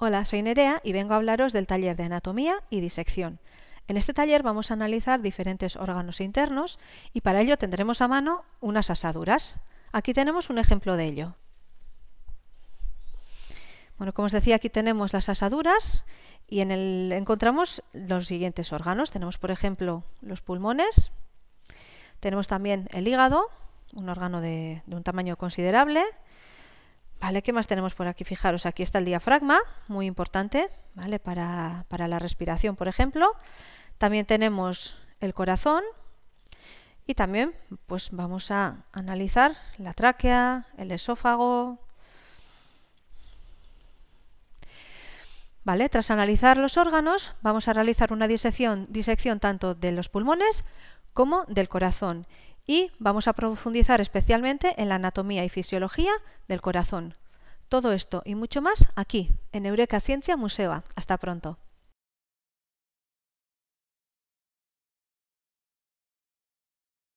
Hola, soy Nerea y vengo a hablaros del taller de anatomía y disección. En este taller vamos a analizar diferentes órganos internos y para ello tendremos a mano unas asaduras. Aquí tenemos un ejemplo de ello. Bueno, como os decía, aquí tenemos las asaduras y en el encontramos los siguientes órganos. Tenemos, por ejemplo, los pulmones, tenemos también el hígado, un órgano de un tamaño considerable, Vale, ¿qué más tenemos por aquí? Fijaros, aquí está el diafragma, muy importante, ¿vale? Para, para la respiración, por ejemplo. También tenemos el corazón y también pues vamos a analizar la tráquea, el esófago. Vale, tras analizar los órganos, vamos a realizar una disección, disección tanto de los pulmones como del corazón y vamos a profundizar especialmente en la anatomía y fisiología del corazón. Todo esto y mucho más aquí, en Eureka Ciencia Museo. Hasta pronto.